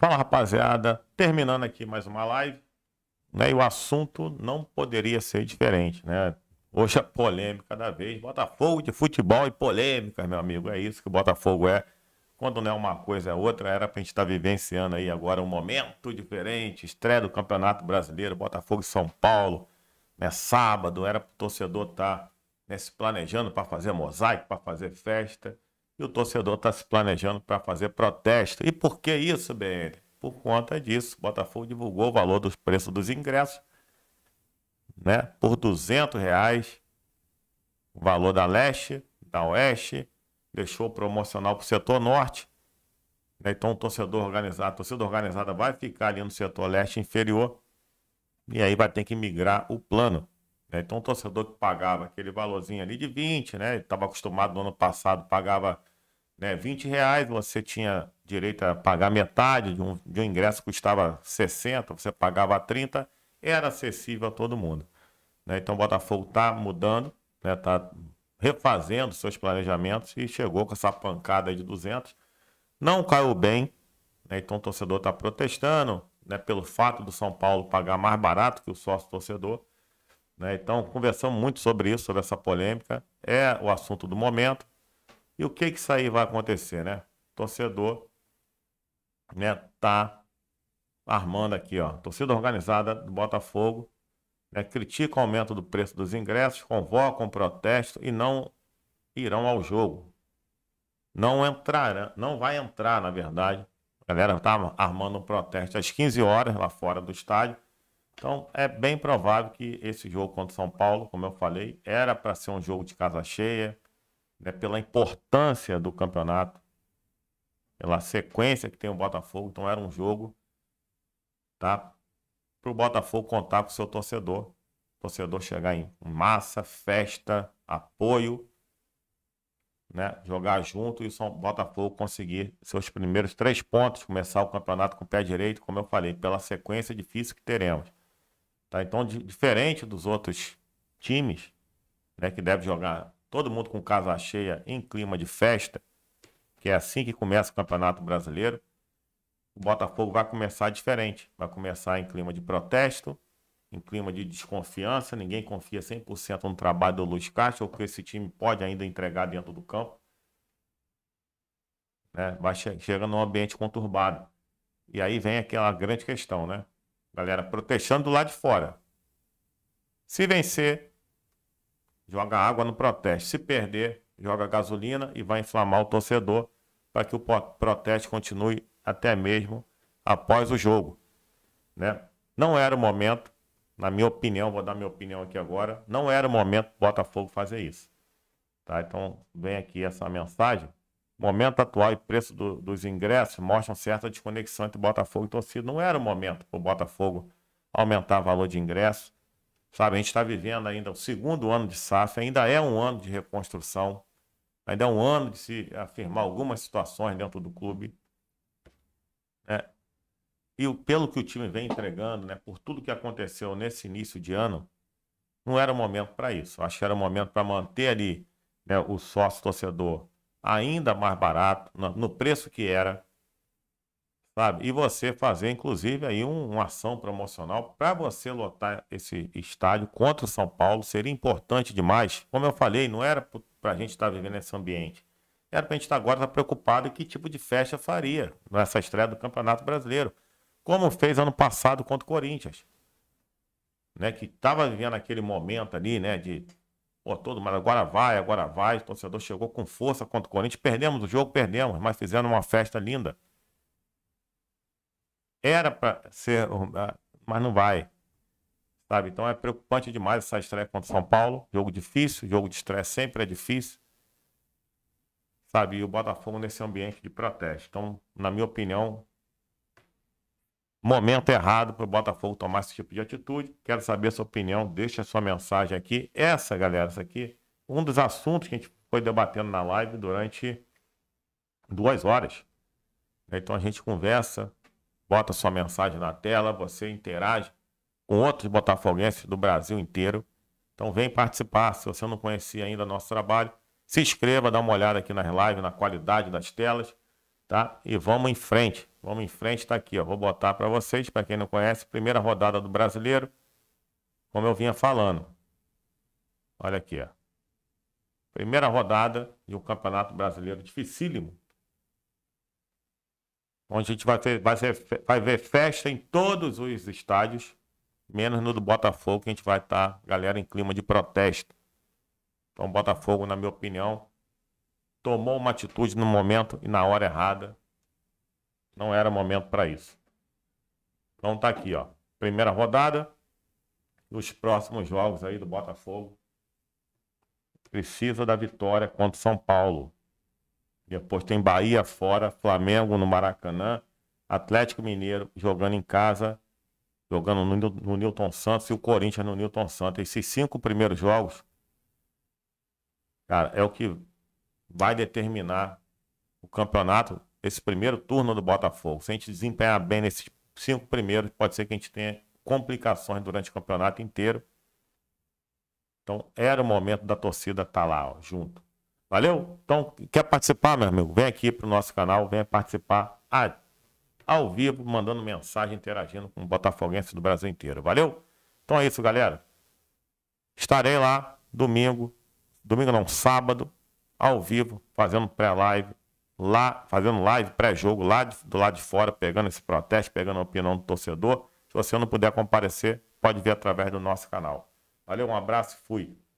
Fala, rapaziada. Terminando aqui mais uma live. Né? E o assunto não poderia ser diferente, né? Hoje a é polêmica da vez. Botafogo de futebol e polêmicas, meu amigo. É isso que o Botafogo é. Quando não é uma coisa, é outra. Era pra gente estar tá vivenciando aí agora um momento diferente. Estreia do Campeonato Brasileiro, Botafogo e São Paulo. Né? Sábado, era pro torcedor estar tá, né, se planejando para fazer mosaico, para fazer festa. E o torcedor está se planejando para fazer protesto. E por que isso, BN? Por conta disso, o Botafogo divulgou o valor dos preços dos ingressos né, por R$ reais. O valor da leste, da oeste, deixou promocional para o setor norte. Né? Então, o torcedor organizado, a torcida organizada vai ficar ali no setor leste inferior e aí vai ter que migrar o plano. Né? Então, o torcedor que pagava aquele valorzinho ali de 20, né? Estava acostumado no ano passado, pagava né, 20 reais, você tinha direito a pagar metade de um, de um ingresso que custava 60, você pagava 30, era acessível a todo mundo. Né? Então o Botafogo está mudando, está né? Tá refazendo seus planejamentos e chegou com essa pancada de 200. Não caiu bem, né? então o torcedor está protestando né, pelo fato do São Paulo pagar mais barato que o sócio-torcedor. Né. Então conversamos muito sobre isso, sobre essa polêmica, é o assunto do momento. E o que que isso aí vai acontecer, né? O torcedor, né, tá armando aqui, ó. Torcida organizada do Botafogo, né, critica o aumento do preço dos ingressos, convocam um protesto e não irão ao jogo. Não entrará, não vai entrar, na verdade. A galera estava tá armando um protesto às 15 horas lá fora do estádio. Então é bem provável que esse jogo contra o São Paulo, como eu falei, era para ser um jogo de casa cheia, né, pela importância do campeonato, pela sequência que tem o Botafogo. Então era um jogo tá, para o Botafogo contar com o seu torcedor. O torcedor chegar em massa, festa, apoio, né, jogar junto e o Botafogo conseguir seus primeiros três pontos, começar o campeonato com o pé direito, como eu falei, pela sequência difícil que teremos. Tá? Então, diferente dos outros times, né, que deve jogar todo mundo com casa cheia em clima de festa, que é assim que começa o Campeonato Brasileiro, o Botafogo vai começar diferente. Vai começar em clima de protesto, em clima de desconfiança, ninguém confia 100% no trabalho do Luiz Castro, ou que esse time pode ainda entregar dentro do campo. Né? Vai che num ambiente conturbado. E aí vem aquela grande questão, né? Galera protestando do lado de fora. Se vencer, joga água no protesto. Se perder, joga gasolina e vai inflamar o torcedor para que o protesto continue até mesmo após o jogo. Né? Não era o momento, na minha opinião, vou dar minha opinião aqui agora, não era o momento do Botafogo fazer isso. Tá? Então, vem aqui essa mensagem. Momento atual e preço do, dos ingressos mostram certa desconexão entre Botafogo e torcida. Não era o momento para o Botafogo aumentar o valor de ingresso Sabe, a gente está vivendo ainda o segundo ano de SAF, ainda é um ano de reconstrução, ainda é um ano de se afirmar algumas situações dentro do clube. Né? E pelo que o time vem entregando, né, por tudo que aconteceu nesse início de ano, não era o momento para isso. Acho que era o momento para manter ali né, o sócio torcedor ainda mais barato, no preço que era, sabe? E você fazer, inclusive, aí um, uma ação promocional para você lotar esse estádio contra o São Paulo seria importante demais. Como eu falei, não era para a gente estar tá vivendo esse ambiente. Era para a gente estar tá agora tá preocupado em que tipo de festa faria nessa estreia do Campeonato Brasileiro. Como fez ano passado contra o Corinthians. Né, que estava vivendo aquele momento ali, né, de pô, todo mas agora vai, agora vai, o torcedor chegou com força contra o Corinthians, perdemos o jogo, perdemos, mas fizemos uma festa linda era para ser, ah, mas não vai. Sabe? Então é preocupante demais essa estreia contra São Paulo. Jogo difícil, jogo de estreia sempre é difícil. Sabe? E o Botafogo nesse ambiente de protesto. Então, na minha opinião, momento errado para o Botafogo tomar esse tipo de atitude. Quero saber a sua opinião, deixa a sua mensagem aqui. Essa, galera, essa aqui, um dos assuntos que a gente foi debatendo na live durante duas horas. Né? Então a gente conversa, bota sua mensagem na tela, você interage com outros botafoguenses do Brasil inteiro. Então vem participar. Se você não conhecia ainda nosso trabalho, se inscreva, dá uma olhada aqui nas lives, na qualidade das telas, tá? E vamos em frente. Vamos em frente, tá aqui, ó. Vou botar para vocês, para quem não conhece, primeira rodada do Brasileiro. Como eu vinha falando. Olha aqui, ó. Primeira rodada de um Campeonato Brasileiro dificílimo, onde a gente vai, ter, vai, ser, vai ver festa em todos os estádios, menos no do Botafogo, que a gente vai estar, tá, galera, em clima de protesto. Então, o Botafogo, na minha opinião, tomou uma atitude no momento e na hora errada. Não era momento para isso. Então, tá aqui, ó. Primeira rodada. Os próximos jogos aí do Botafogo. Precisa da vitória contra o São Paulo. Depois tem Bahia fora, Flamengo no Maracanã, Atlético Mineiro jogando em casa, jogando no, no Newton Santos e o Corinthians no Newton Santos. Esses cinco primeiros jogos, cara, é o que vai determinar o campeonato, esse primeiro turno do Botafogo. Se a gente desempenhar bem nesses cinco primeiros, pode ser que a gente tenha complicações durante o campeonato inteiro. Então, era o momento da torcida estar tá lá, ó, junto. Valeu? Então, quer participar, meu amigo? Vem aqui para o nosso canal, vem participar a, ao vivo, mandando mensagem, interagindo com o Botafoguense do Brasil inteiro. Valeu? Então é isso, galera. Estarei lá domingo, domingo não, sábado, ao vivo, fazendo pré-live, lá, fazendo live pré-jogo lá de, do lado de fora, pegando esse protesto, pegando a opinião do torcedor. Se você não puder comparecer, pode ver através do nosso canal. Valeu, um abraço, e fui.